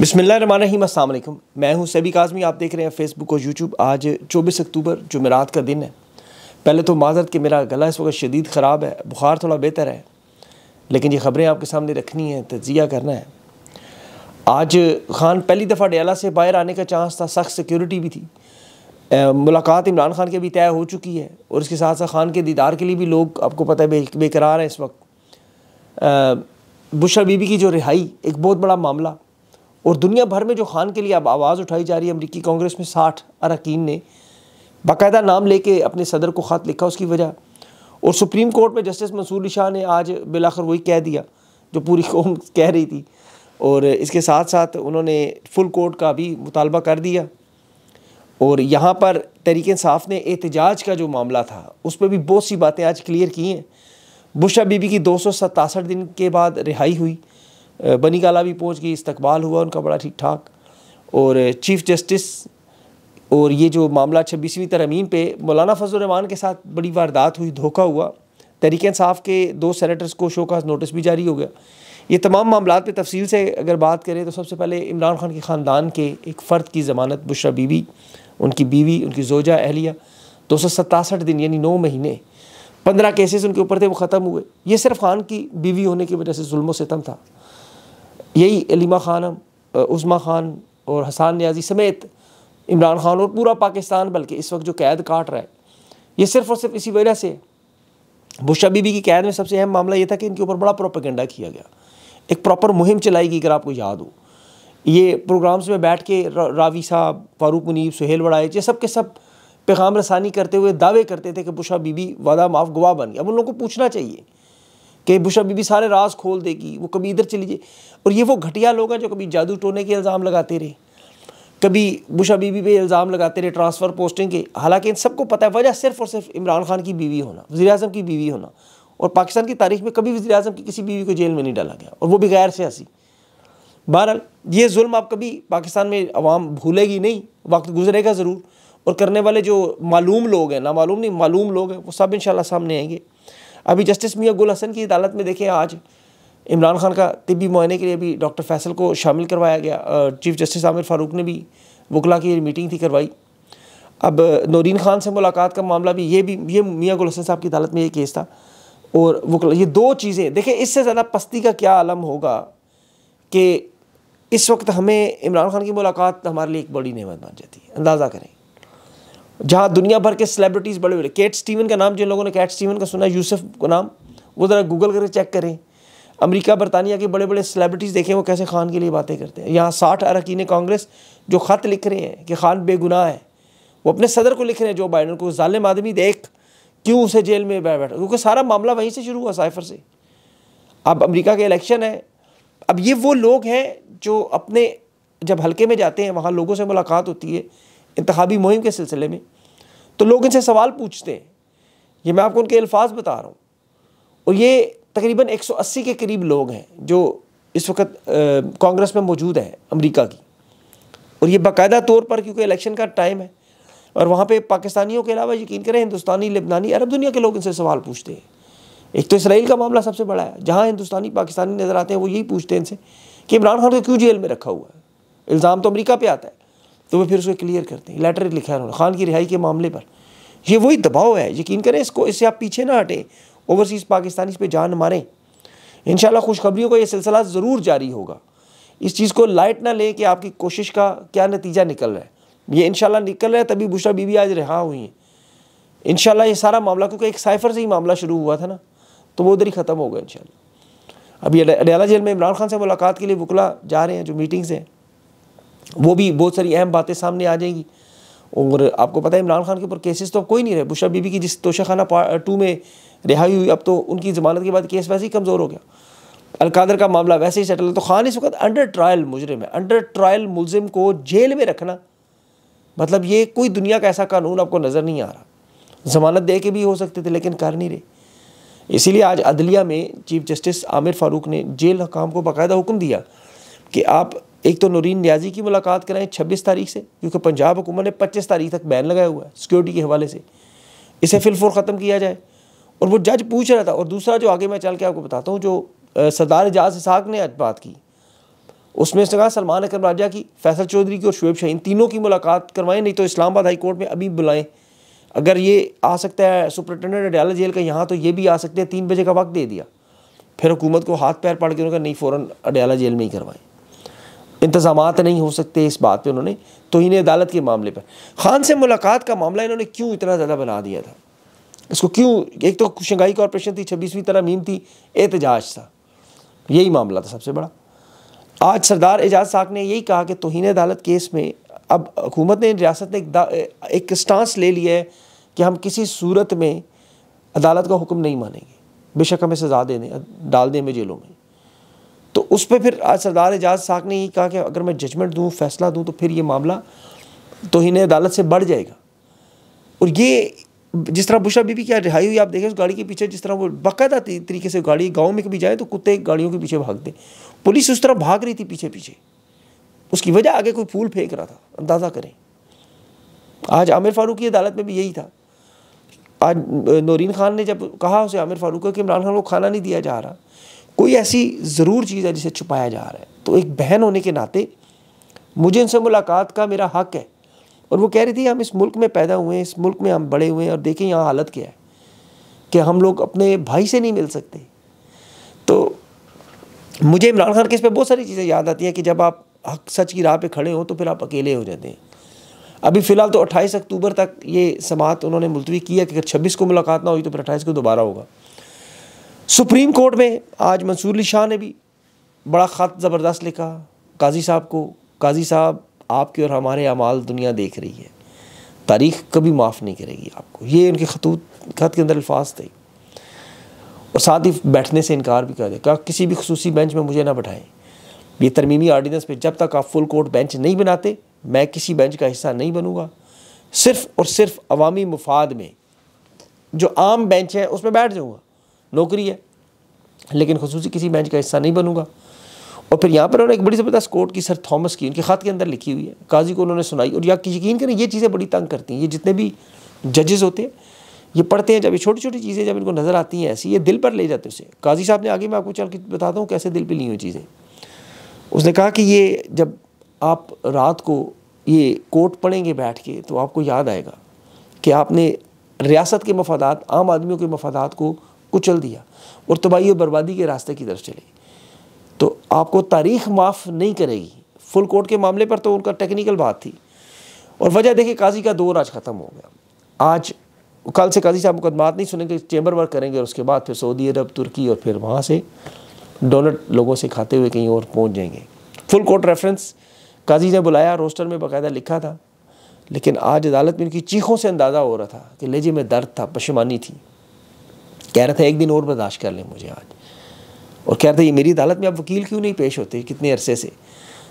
बिसमीम अल्लाम मैं हूं सभी काजमी आप देख रहे हैं फेसबुक और यूट्यूब आज 24 अक्टूबर जुमेरात का दिन है पहले तो माजरत कि मेरा गला इस वक्त शदीद ख़राब है बुखार थोड़ा बेहतर है लेकिन ये ख़बरें आपके सामने रखनी है तजिया करना है आज खान पहली दफ़ा डेला से बाहर आने का चांस था सख्त सिक्योरिटी भी थी मुलाकात इमरान खान के भी तय हो चुकी है और इसके साथ साथ खान के दीदार के लिए भी लोग आपको पता है बे, बेकरार हैं इस वक्त बुशरा बीबी की जो रिहाई एक बहुत बड़ा मामला और दुनिया भर में जो खान के लिए अब आवाज़ उठाई जा रही है अमरीकी कांग्रेस में साठ अरकान ने बाकायदा नाम लेके अपने सदर को ख़त लिखा उसकी वजह और सुप्रीम कोर्ट में जस्टिस मंसूर शाह ने आज बिलाखर वही कह दिया जो पूरी कौम कह रही थी और इसके साथ साथ उन्होंने फुल कोर्ट का भी मुतालबा कर दिया और यहाँ पर तहरीक साफ़ ने एहतजाज का जो मामला था उस पर भी बहुत सी बातें आज क्लियर की हैं बुशा बीबी की दो दिन के बाद रिहाई हुई बनी गाला भी पहुँच गई इस्तकबाल हुआ उनका बड़ा ठीक ठाक और चीफ़ जस्टिस और ये जो मामला छब्बीसवीं तरमीम पे मौलाना फजलरहमान के साथ बड़ी वारदात हुई धोखा हुआ तहरीक साफ़ के दो सेनेटर्स को शोकाज नोटिस भी जारी हो गया ये तमाम मामला पर तफसील से अगर बात करें तो सबसे पहले इमरान खान के ख़ानदान के एक फ़र्द की ज़मानत बुशरा बीवी उनकी बीवी उनकी जोजा अहलिया दो सौ सतासठ दिन यानी नौ महीने पंद्रह केसेस उनके ऊपर थे वो ख़त्म हुए ये सिर्फ खान की बीवी होने की वजह से जुल्म सितम था यही अलीमा ख़ान उस्मा खान और हसान न्याजी समेत इमरान खान और पूरा पाकिस्तान बल्कि इस वक्त जो कैद काट रहा है ये सिर्फ और सिर्फ इसी वजह से बुशा बीबी की कैद में सबसे अहम मामला ये था कि इनके ऊपर बड़ा प्रोपागेंडा किया गया एक प्रॉपर मुहिम चलाई गई अगर आपको याद हो ये प्रोग्राम्स में बैठ के रावी साहब फारूक मुनीब सुहेल वड़ाइच ये सब के सब पैगाम रसानी करते हुए दावे करते थे कि बुशा बीबी वादा माफ गवाह बन गया अब उन लोगों को पूछना चाहिए कि बुशा बीबी सारे राज खोल देगी वो कभी इधर चली जाए और ये वो घटिया लोग हैं जो कभी जादू टोने के इल्ज़ाम लगाते रहे कभी बुशा बीबी पे इल्ज़ाम लगाते रहे ट्रांसफ़र पोस्टिंग के हालांकि इन सबको पता है वजह सिर्फ और सिर्फ इमरान खान की बीवी होना वजी अजम की बीवी होना और पाकिस्तान की तारीख में कभी वजी अजम की किसी बीवी को जेल में नहीं डाला गया और वो भी गैर सियासी बहरहाल ये जुल्म आप कभी पाकिस्तान में आवाम भूलेगी नहीं वक्त गुजरेगा ज़रूर और करने वाले जो मालूम लोग हैं ना मालूम नहीं मालूम लोग हैं वो सब इन सामने आएंगे अभी जस्टिस मियाँ गुल हसन की अदालत में देखें आज इमरान खान का तिबी मुआने के लिए भी डॉक्टर फैसल को शामिल करवाया गया चीफ जस्टिस आमिर फ़ारूक ने भी वकला की मीटिंग थी करवाई अब नौरीन खान से मुलाकात का मामला भी ये भी ये मियाँ गुल हसन साहब की अदालत में ये केस था और वकला ये दो चीज़ें देखें इससे ज़्यादा पस्ती का क्या आलम होगा कि इस वक्त हमें इमरान खान की मुलाकात हमारे लिए एक बड़ी नहमत बन जाती है अंदाज़ा करें जहाँ दुनिया भर के सेलिब्रिटीज़ बड़े बड़े कैट स्टीवन का नाम जिन लोगों ने कैट स्टीवन का सुना यूसुफ का नाम वो ज़रा गूगल करके चेक करें अमेरिका बरतानिया के बड़े बड़े सेलिब्रिटीज़ देखें वो कैसे खान के लिए बातें करते हैं यहाँ साठ अरकान कांग्रेस जो ख़त लिख रहे हैं कि खान बेगुनाह है वो अपने सदर को लिख रहे हैं जो बाइडन को ालम आदमी देख क्यों उसे जेल में बैठ बैठा क्योंकि सारा मामला वहीं से शुरू हुआ साइफर से अब अमरीका के इलेक्शन है अब ये वो लोग हैं जो अपने जब हल्के में जाते हैं वहाँ लोगों से मुलाकात होती है इंतबी मुहिम के सिलसिले में तो लोग इनसे सवाल पूछते हैं ये मैं आपको उनके अल्फाज बता रहा हूँ और ये तकरीबन 180 के करीब लोग हैं जो इस वक्त कांग्रेस में मौजूद हैं अमेरिका की और ये बाकायदा तौर पर क्योंकि इलेक्शन का टाइम है और वहाँ पे पाकिस्तानियों के अलावा यकीन करें हिंदुस्तानी लिबनानी अरब दुनिया के लोग इनसे सवाल पूछते हैं एक तो इसराइल का मामला सबसे बड़ा है जहाँ हिंदुस्तानी पाकिस्तानी नज़र आते हैं वो यही पूछते हैं इनसे कि इमरान खान को क्यों जेल में रखा हुआ है इल्ज़ाम तो अमरीका पर आता है तो वह फिर उसको क्लियर करते हैं लेटर लिखा है उन्होंने खान की रिहाई के मामले पर ये वही दबाव है यकीन करें इसको इससे आप पीछे ना हटें ओवरसीज़ पाकिस्तानी इस पर जान मारें इन खुशखबरियों का यह सिलसिला ज़रूर जारी होगा इस चीज़ को लाइट ना लें कि आपकी कोशिश का क्या नतीजा निकल रहा है ये इन निकल रहा है तभी बुशरा बीबी आज रिहा हुई हैं इन ये सारा मामला क्योंकि एक साइफर से ही मामला शुरू हुआ था ना तो वो उधर ही ख़त्म होगा इन अभी अडयाला जेल में इमरान खान से मुलाकात के लिए वकला जा रहे हैं जो मीटिंग्स हैं वो भी बहुत सारी अहम बातें सामने आ जाएंगी और आपको पता है इमरान खान के ऊपर केसेस तो अब कोई नहीं रहे बुशा बीबी की जिस तोशा तोशाखाना टू में रिहाई हुई अब तो उनकी ज़मानत के बाद केस वैसे ही कमज़ोर हो गया अलकादर का मामला वैसे ही सेटल है तो खान इस वक्त अंडर ट्रायल मुजरिम है अंडर ट्रायल मुलजिम को जेल में रखना मतलब ये कोई दुनिया का ऐसा कानून आपको नज़र नहीं आ रहा जमानत दे के भी हो सकते थे लेकिन कर नहीं रहे इसीलिए आज अदलिया में चीफ जस्टिस आमिर फारूक ने जेल हकाम को बाकायदा हुक्म दिया कि आप एक तो नूरीन न्याजी की मुलाकात कराएं छब्बीस तारीख से क्योंकि पंजाब हुकूमत ने पच्चीस तारीख तक बैन लगाया हुआ है सिक्योरिटी के हवाले से इसे फिलफोर ख़त्म किया जाए और वो जज पूछ रहा था और दूसरा जो आगे मैं चल के आपको बताता हूँ जो सरदार एजाज इसाक ने आज बात की उसमें उसने कहा सलमान अकरम राजा की फैसल चौधरी की और शुएब शाहीन तीनों की मुलाकात करवाएं नहीं तो इस्लामाबाद हाई कोर्ट में अभी बुलाएं अगर ये आ सकता है सुपरिटेंडेंट अडयाला जेल का यहाँ तो ये भी आ सकते हैं तीन बजे का वक्त दे दिया फिर हुकूमत को हाथ पैर पड़ के उन्होंने नहीं फ़ौरन अडयाला जेल में ही करवाएं इंतजाम नहीं हो सकते इस बात पर उन्होंने इन्हें अदालत के मामले पर खान से मुलाकात का मामला इन्होंने क्यों इतना ज़्यादा बना दिया था इसको क्यों एक तो शंघाई कॉरपोरेशन थी छब्बीसवीं मीम थी एहतजाज था यही मामला था सबसे बड़ा आज सरदार एजाज साक ने यही कहा कि तोहन अदालत केस में अब हुकूमत ने रियासत ने एक, एक स्टांस ले लिया है कि हम किसी सूरत में अदालत का हुक्म नहीं मानेंगे बेशक हमें सजा दे दें डाल दें हमें जेलों में तो उस पर फिर आज सरदार एजाज साहब ने ही कहा कि अगर मैं जजमेंट दूँ फैसला दूँ तो फिर ये मामला तो इन्हें अदालत से बढ़ जाएगा और ये जिस तरह बुशा बीबी क्या रिहाई हुई आप देखें उस गाड़ी के पीछे जिस तरह वो बाकायदा तरीके से गाड़ी गाँव में कभी जाए तो कुत्ते गाड़ियों के पीछे भागते पुलिस उस तरह भाग रही थी पीछे पीछे उसकी वजह आगे कोई फूल फेंक रहा था अंदाज़ा करें आज आमिर फारूक की अदालत में भी यही था आज नौरीन खान ने जब कहा उसे आमिर फारूक को कि इमरान खान को खाना नहीं दिया जा रहा कोई ऐसी ज़रूर चीज़ है जिसे छुपाया जा रहा है तो एक बहन होने के नाते मुझे इनसे मुलाकात का मेरा हक है और वो कह रही थी हम इस मुल्क में पैदा हुए हैं इस मुल्क में हम बड़े हुए हैं और देखें यहाँ हालत क्या है कि हम लोग अपने भाई से नहीं मिल सकते तो मुझे इमरान खान के इस पर बहुत सारी चीज़ें याद आती हैं कि जब आप हक सच की राह पे खड़े हों तो फिर आप अकेले हो जाते हैं अभी फ़िलहाल तो 28 अक्टूबर तक ये समात उन्होंने मुलतवी किया कि अगर 26 को मुलाकात ना हुई तो फिर 28 को दोबारा होगा सुप्रीम कोर्ट में आज मंसूर अली शाह ने भी बड़ा ख़त ज़बरदस्त लिखा काजी साहब को काजी साहब आपके और हमारे अमाल दुनिया देख रही है तारीख कभी माफ़ नहीं करेगी आपको ये उनके खतूत खत के अंदर अल्फाज थे और साथ ही बैठने से इनकार भी कर दिया कहा किसी भी खसूसी बेंच में मुझे ना बैठाएं ये तरमीमी आर्डीनेंस पे जब तक आप फुल कोर्ट बेंच नहीं बनाते मैं किसी बेंच का हिस्सा नहीं बनूंगा सिर्फ़ और सिर्फ अवामी मुफाद में जो आम बेंच है उसमें बैठ जाऊँगा नौकरी है लेकिन खसूस किसी बेंच का हिस्सा नहीं बनूंगा और फिर यहाँ पर उन्होंने एक बड़ी ज़बरदस्त कोर्ट की सर थॉमस की उनके खात के अंदर लिखी हुई है काजी को उन्होंने सुनाई और या यकीन करें ये चीज़ें बड़ी तंग करती हैं ये जितने भी जजेस होते हैं ये पढ़ते हैं जब ये छोटी छोटी चीज़ें जब इनको नज़र आती हैं ऐसी ये दिल पर ले जाते उसे काजी साहब ने आगे मैं आपको चल के बताता हूँ कैसे दिल पर ली हुई चीज़ें उसने कहा कि ये जब आप रात को ये कोर्ट पढ़ेंगे बैठ के तो आपको याद आएगा कि आपने रियासत के मफादात आम आदमियों के मफादात को कुचल दिया और तबाही और बर्बादी के रास्ते की तरफ चली तो आपको तारीख माफ़ नहीं करेगी फुल कोर्ट के मामले पर तो उनका टेक्निकल बात थी और वजह देखिए काजी का दौर आज ख़त्म हो गया आज कल से काजी साहब मुकदमात नहीं सुनेंगे चैम्बर वर्क करेंगे और उसके बाद फिर सऊदी अरब तुर्की और फिर वहाँ से डोनट लोगों से खाते हुए कहीं और पहुँच जाएंगे फुल कोर्ट रेफरेंस काजी ने बुलाया रोस्टर में बाकायदा लिखा था लेकिन आज अदालत में उनकी चीखों से अंदाज़ा हो रहा था कि लेजे में दर्द था पशमानी थी कह रहा था एक दिन और बर्दाश्त कर लें मुझे आज और कह रहा था ये मेरी अदालत में अब वकील क्यों नहीं पेश होते कितने अरसे से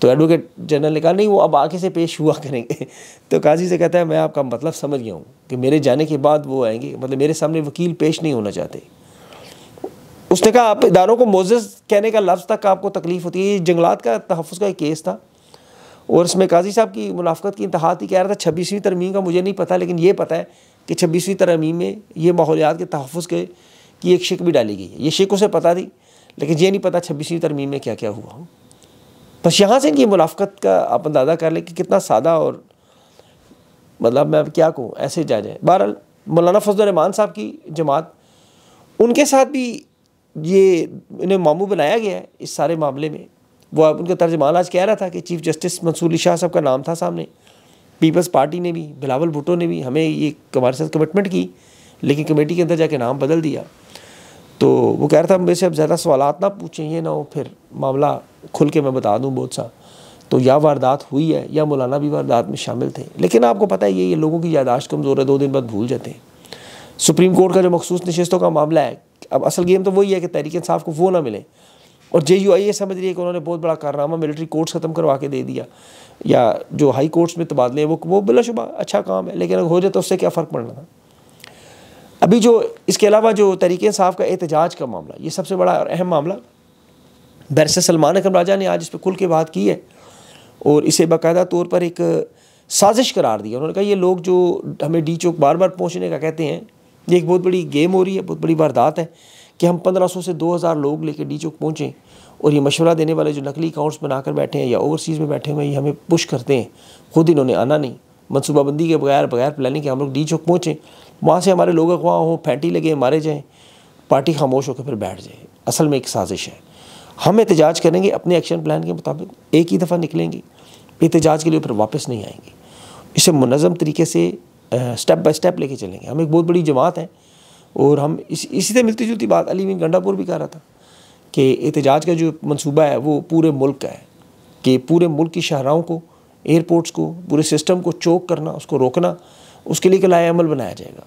तो एडवोकेट जनरल ने कहा नहीं वो अब आगे से पेश हुआ करेंगे तो काजी से कहता है मैं आपका मतलब समझ गया हूँ कि मेरे जाने के बाद वो आएंगे मतलब मेरे सामने वकील पेश नहीं होना चाहते उसने कहा आप इदारों को मोजस कहने का लफ्ज़ तक आपको तकलीफ़ होती है ये जंगलात का तहफ़ का एक केस था और इसमें काजी साहब की मुनाफ़त की इंतहा थी कह रहा था छब्बीसवीं तरमीम का मुझे नहीं पता लेकिन ये पता है कि छब्बीसवीं तरमीम में ये माहौलियात के तहफ़ के कि एक शिक भी डाली गई है ये शिक उसे पता थी लेकिन ये नहीं पता छब्बीसवीं तरमीम में क्या क्या हुआ हो बस यहाँ से इनकी मुलाफ़त का आप अंदाज़ा कर लें कि कितना सादा और मतलब मैं क्या कहूँ ऐसे जा जाए बहरहाल मौलाना फजलरहमान साहब की जमात उनके साथ भी ये इन्हें मामू बनाया गया है इस सारे मामले में वो उनका तर्जमान आज कह रहा था कि चीफ जस्टिस मंसूर शाह साहब का नाम था सामने पीपल्स पार्टी ने भी बिलावल भुटो ने भी हमें ये हमारे साथ कमिटमेंट की लेकिन कमेटी के अंदर जाके नाम बदल दिया तो वो कह रहा था मेरे से अब ज़्यादा सवाल ना पूछें ये ना हो फिर मामला खुल के मैं बता दूँ बहुत सा तो या वारदात हुई है या मौलाना भी वारदात में शामिल थे लेकिन आपको पता है ये ये लोगों की यादाश्त कमज़ोर है दो दिन बाद भूल जाते हैं सुप्रीम कोर्ट का जो मखसूस नशस्तों का मामला है अब असल गेम तो वही है कि तहरीक इंसाफ को वो ना मिले और जे यू आई ये समझ रही है कि उन्होंने बहुत बड़ा कारनामा मिलिट्री कोर्ट्स ख़त्म करवा के दे दिया या जो हाई कोर्ट्स में तबादले हैं वो वो बिलाशुबा अच्छा काम है लेकिन अगर हो जाए तो उससे क्या फ़र्क पड़ना था अभी जो इसके अलावा जो तरीके साफ़ का एहतजाज का मामला ये सबसे बड़ा और अहम मामला दरअसल सलमान अकरम राजा ने आज इस पर खुल के बात की है और इसे बाकायदा तौर पर एक साजिश करार दिया उन्होंने कहा ये लोग जो हमें डी चौक बार बार पहुँचने का कहते हैं ये एक बहुत बड़ी गेम हो रही है बहुत बड़ी वारदात है कि हम सौ से हज़ार लोग लेकर डी चौक पहुँचें और ये मशवरा देने वाले जो नकली अकाउंट्स बनाकर बैठे हैं या ओवरसीज़ में बैठे हुए हैं ये हमें पुश करते हैं खुद इन्होंने आना नहीं मनसूबाबंदी के बगैर बगैर प्लानिंग के हम लोग डी चौक पहुँचें वहाँ से हमारे लोग अगवा हों फैंटी लगे मारे जाएँ पार्टी खामोश होकर फिर बैठ जाए असल में एक साजिश है हम एहतजाज करेंगे अपने एक्शन प्लान के मुताबिक एक ही दफ़ा निकलेंगे एहतजाज के लिए फिर वापस नहीं आएंगे इसे मुनज़म तरीके से स्टेप बाय स्टेप लेके चलेंगे हम एक बहुत बड़ी जमात है और हम इस इसी से मिलती जुलती बात अली बिन गंडापुर भी कह रहा था कि एहतजाज का जो मनसूबा है वो पूरे मुल्क का है कि पूरे मुल्क की शहराओं को एयरपोर्ट्स को पूरे सिस्टम को चोक करना उसको रोकना उसके लिए कलाए अमल बनाया जाएगा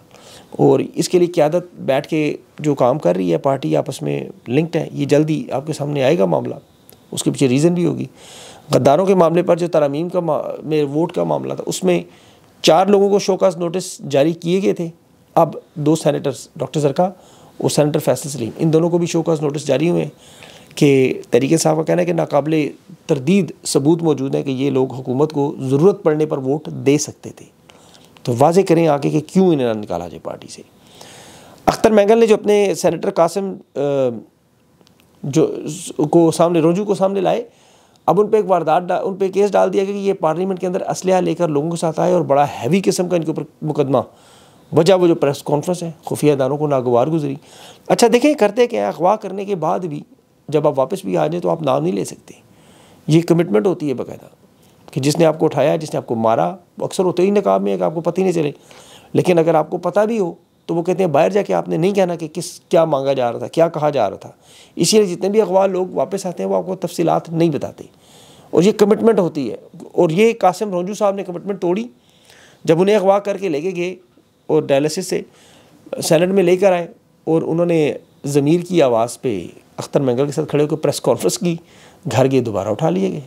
और इसके लिए क्यादत बैठ के जो काम कर रही है पार्टी आपस में लिंक्ड है ये जल्दी आपके सामने आएगा मामला उसके पीछे रीज़न भी होगी गद्दारों के मामले पर जो तरामीम का मेरे वोट का मामला था उसमें चार लोगों को शोकास नोटिस जारी किए गए थे अब दो सैनिटर्स डॉक्टर सरका और सैनिटर फैसल सलीम इन दोनों को भी शोकास नोटिस जारी हुए हैं कि तरीके साहब का कहना है कि नाकबले तरदीद सबूत मौजूद हैं कि ये लोग हुकूमत को ज़रूरत पड़ने पर वोट दे सकते थे तो वाजे करें आगे कि क्यों इन्हें निकाला जाए पार्टी से अख्तर मैंगल ने जो अपने सेनेटर कासिम जो को सामने रोजू को सामने लाए अब उन पर एक वारदात उन पर केस डाल दिया गया कि ये पार्लियामेंट के अंदर असलह लेकर लोगों के साथ आए और बड़ा हैवी किस्म का इनके ऊपर मुकदमा वजह वो जो प्रेस कॉन्फ्रेंस है खुफिया दानों को नागवार गुजरी अच्छा देखें करते क्या अगवा करने के बाद भी जब आप वापस भी आ जाएँ तो आप नाम नहीं ले सकते ये कमिटमेंट होती है बाकायदा कि जिसने आपको उठाया जिसने आपको मारा अक्सर होते ही नकाब में है कि आपको पता ही नहीं चले लेकिन अगर आपको पता भी हो तो वो कहते हैं बाहर जाके आपने नहीं कहना कि किस क्या मांगा जा रहा था क्या कहा जा रहा था इसीलिए जितने भी अखबार लोग वापस आते हैं वो आपको तफसीत नहीं बताते और ये कमिटमेंट होती है और ये कासिम रंजू साहब ने कमिटमेंट तोड़ी जब उन्हें अगवा करके लेके गए और डायलिसिस से सैनट में लेकर आए और उन्होंने ज़मीर की आवाज़ पे अख्तर मंगल के साथ खड़े होकर प्रेस कॉन्फ्रेंस की घर गए दोबारा उठा लिए गए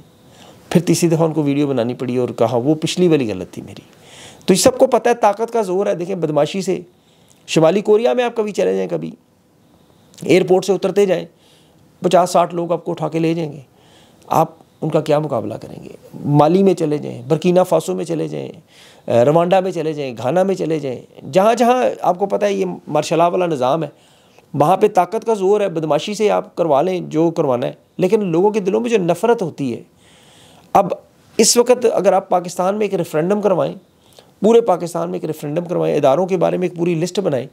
फिर तीसरी दफ़ा उनको वीडियो बनानी पड़ी और कहा वो पिछली वाली गलत थी मेरी तो ये सबको पता है ताकत का जोर है देखें बदमाशी से शुमाली कोरिया में आप कभी चले जाएँ कभी एयरपोर्ट से उतरते जाएँ पचास साठ लोग आपको उठा के ले जाएंगे आप उनका क्या मुकाबला करेंगे माली में चले जाएँ बर्कीना फासो में चले जाएँ रवांडा में चले जाएँ घाना में चले जाएँ जहाँ जहाँ आपको पता है ये मार्शल वाला निज़ाम है वहाँ पे ताकत का जोर है बदमाशी से आप करवा लें जो करवाना है लेकिन लोगों के दिलों में जो नफ़रत होती है अब इस वक्त अगर आप पाकिस्तान में एक रेफरेंडम करवाएं पूरे पाकिस्तान में एक रेफरेंडम करवाएं इदारों के बारे में एक पूरी लिस्ट बनाएं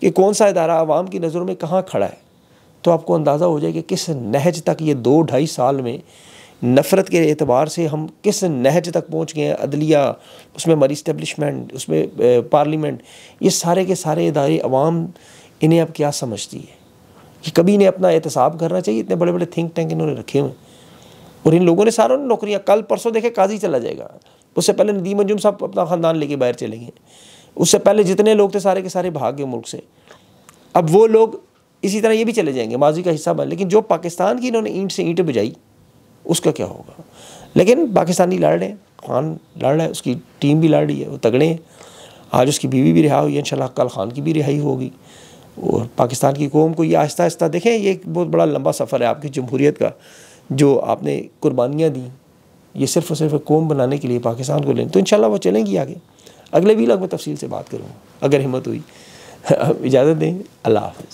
कि कौन सा इदारा आवाम की नज़रों में कहाँ खड़ा है तो आपको अंदाज़ा हो जाए कि किस नहज तक ये दो ढाई साल में नफ़रत के एतबार से हम किस नहज तक पहुँच गए हैं अदलिया उसमें हमारी इस्टेबलिशमेंट उसमें पार्लियामेंट ये सारे के सारे इदारे अवाम इन्हें अब क्या समझती है कि कभी इन्हें अपना एहतसाब करना चाहिए इतने बड़े बड़े थिंक टैंक इन्होंने रखे हुए हैं और इन लोगों ने सारों ने नौकरियाँ कल परसों देखे काजी चला जाएगा उससे पहले नदीम मंजूम साहब अपना ख़ानदान लेके बाहर चले गए उससे पहले जितने लोग थे सारे के सारे भाग गए मुल्क से अब वो लोग इसी तरह ये भी चले जाएंगे माजी का हिस्सा बन लेकिन जो पाकिस्तान की इन्होंने ईंट से ईंट बजाई उसका क्या होगा लेकिन पाकिस्तानी लड़ रहे हैं खान लड़ रहा है उसकी टीम भी लड़ रही है वो तगड़े हैं आज उसकी बीवी भी रिहा हुई है इंशाल्लाह कल खान की भी रिहाई होगी और पाकिस्तान की कौम को ये आहिस्ता आहिस्ता देखें ये एक बहुत बड़ा लंबा सफ़र है आपकी जमहूरीत का जो आपने कुर्बानियाँ दी ये सिर्फ और सिर्फ कौम बनाने के लिए पाकिस्तान को लें तो इन वो चलेंगी आगे अगले भी लग तफसील से बात करूँगा अगर हिम्मत हुई इजाज़त दें अल्लाह हाफ